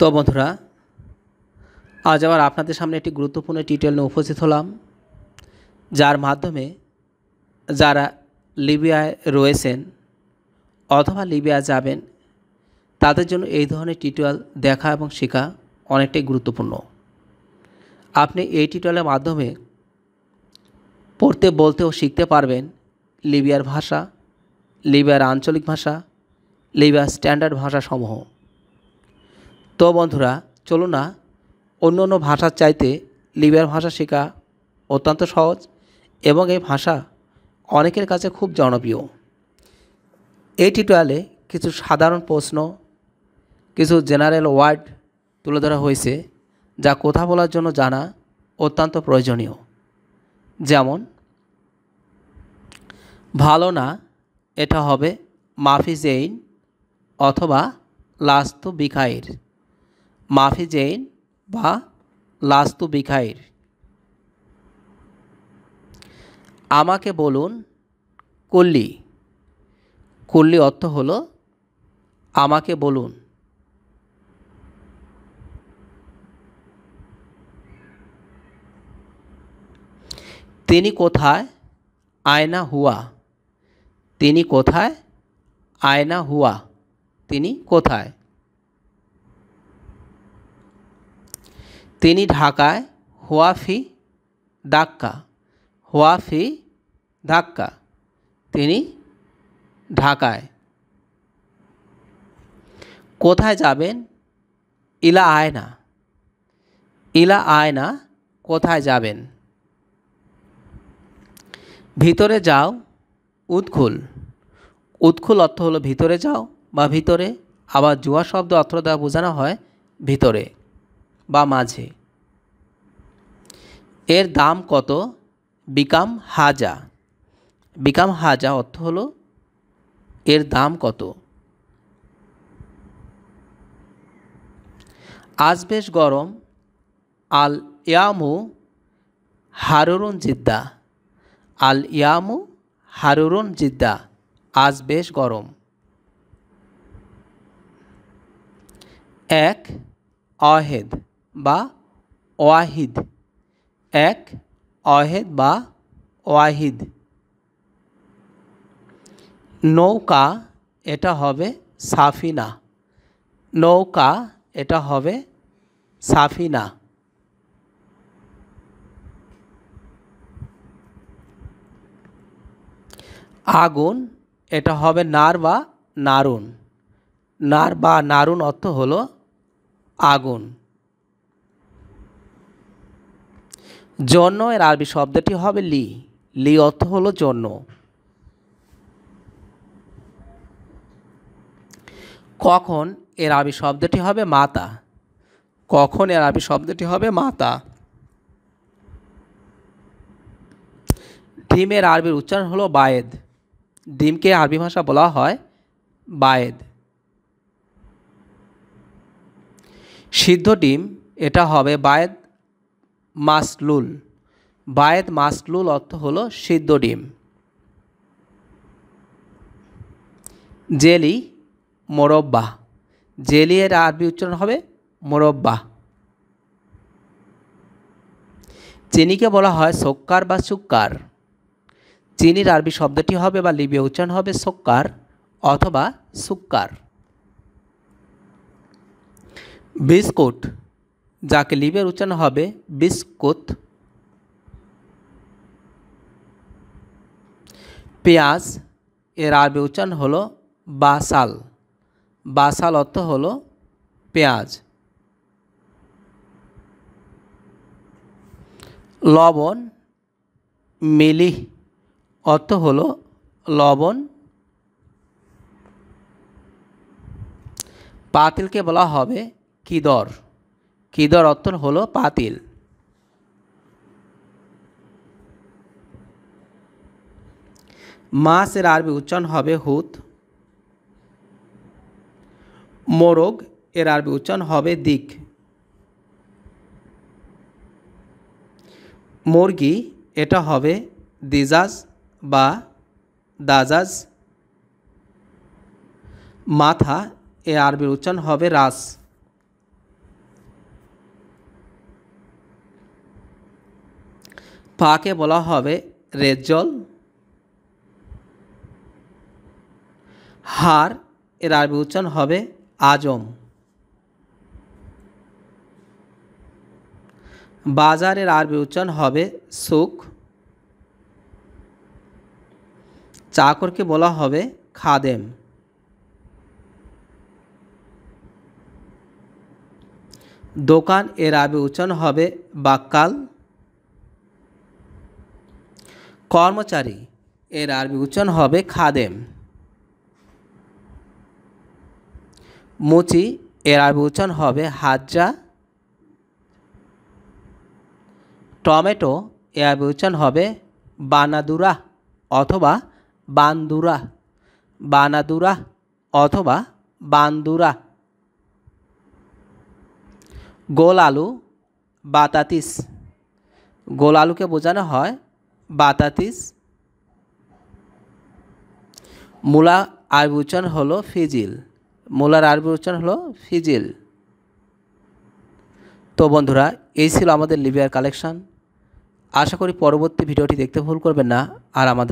তো বন্ধুরা আজ আবার আপনাদের সামনে একটি গুরুত্বপূর্ণ টিটেল নিয়ে উপস্থিত হলাম যার মাধ্যমে যারা লিবিয়ায় রয়েছেন অথবা লিবিয়া যাবেন তাদের জন্য এই ধরনের টিটুয়াল দেখা এবং শেখা অনেকটাই গুরুত্বপূর্ণ আপনি এই টিটুয়ালের মাধ্যমে পড়তে বলতে ও শিখতে পারবেন লিবিয়ার ভাষা লিবিয়ার আঞ্চলিক ভাষা লিবিয়ার স্ট্যান্ডার্ড ভাষাসমূহ তো বন্ধুরা চলো না অন্য অন্য ভাষার চাইতে লিবিয়ার ভাষা শেখা অত্যন্ত সহজ এবং এই ভাষা অনেকের কাছে খুব জনপ্রিয় এই টিটোয়ালে কিছু সাধারণ প্রশ্ন কিছু জেনারেল ওয়ার্ড তুলে ধরা হয়েছে যা কথা বলার জন্য জানা অত্যন্ত প্রয়োজনীয় যেমন ভালো না এটা হবে মাফিজেইন অথবা লাস্ত বিখাইর জেন বা লাস্তু বিখাইর আমাকে বলুন কল্লি কল্লি অর্থ হল আমাকে বলুন তিনি কোথায় আয়না হুয়া তিনি কোথায় আয়না হুয়া তিনি কোথায় তিনি ঢাকায় হোয়াফি ধাক্কা হোয়াফি ধাক্কা তিনি ঢাকায় কোথায় যাবেন ইলা আয়না ইলা আয়না কোথায় যাবেন ভিতরে যাও উৎখুল উৎখুল অর্থ হলো ভিতরে যাও বা ভিতরে আবার জুয়া শব্দ অর্থ দ্বারা বোঝানো হয় ভিতরে বা মাঝে এর দাম কত বিকাম হাজা বিকাম হাজা অর্থ হলো এর দাম কত আজ বেশ গরম আল ইয়ামু হারুরুন জিদ্দা আল ইয়ামু হারুরুন জিদ্দা আজ বেশ গরম এক অহেদ বা ওয়াহিদ এক অহেদ বা ওয়াহিদ নৌকা এটা হবে সাফিনা নৌকা এটা হবে সাফিনা আগুন এটা হবে নার বা নারুন নার বা নারুন অর্থ হলো আগুন জন্য এর আরবি শব্দটি হবে লি লি অর্থ হলো জন্য কখন এর আরবি শব্দটি হবে মাতা কখন এর আরবি শব্দটি হবে মাতা ডিমের আরবির উচ্চারণ হলো বায়েদ ডিমকে আরবি ভাষা বলা হয় বায়েদ সিদ্ধ ডিম এটা হবে বায়েদ মাসলুল বায়েত মাসলুল অর্থ হলো সিদ্ধ ডিম জেলি মোরব্বা জেলি এর আরবি উচ্চারণ হবে মোরব্বা চিনিকে বলা হয় সক্কার বা সুক্কার চিনির আরবি শব্দটি হবে বা লিবিয়া উচ্চারণ হবে সক্কার অথবা সুক্কার বিস্কুট যাকে লিবের উচ্চারণ হবে বিস্কুত পেঁয়াজ এর আরবি উচ্চারণ হলো বাসাল বাসাল অর্থ হলো পেঁয়াজ লবণ মিলি অর্থ হলো লবণ পাতিলকে বলা হবে কিদর কিদর অর্থন হলো পাতিল এর আরবি উচ্চারণ হবে হুত মোরগ এর আরবি উচ্চারণ হবে দিক মুরগি এটা হবে দিজাজ বা দাজাজ মাথা এর আরবির উচ্চারণ হবে রাস পাকে বলা হবে জল হার এর আরবি উচ্চারণ হবে আজম বাজারের আরবি উচ্চারণ হবে সুখ চাকরকে বলা হবে খাদেম দোকান এর আবি উচ্চারণ হবে বাক্কাল কর্মচারী এর আরবি উচ্চারণ হবে খাদেম মুচি এর আরবি উচ্চারণ হবে হাজ্জা টমেটো এর আরবি উচ্চারণ হবে বানাদুরা অথবা বান্দুরা বানাদুরা অথবা বান্দুরা গোল আলু বাতাতিস গোল আলুকে বোঝানো হয় বাতাতিস মূলা আরবি উচ্চারণ ফিজিল মূলার আরবি উচ্চারণ ফিজিল তো বন্ধুরা এই ছিল আমাদের লিবিয়ার কালেকশান আশা করি পরবর্তী ভিডিওটি দেখতে ভুল করবেন না আর আমাদের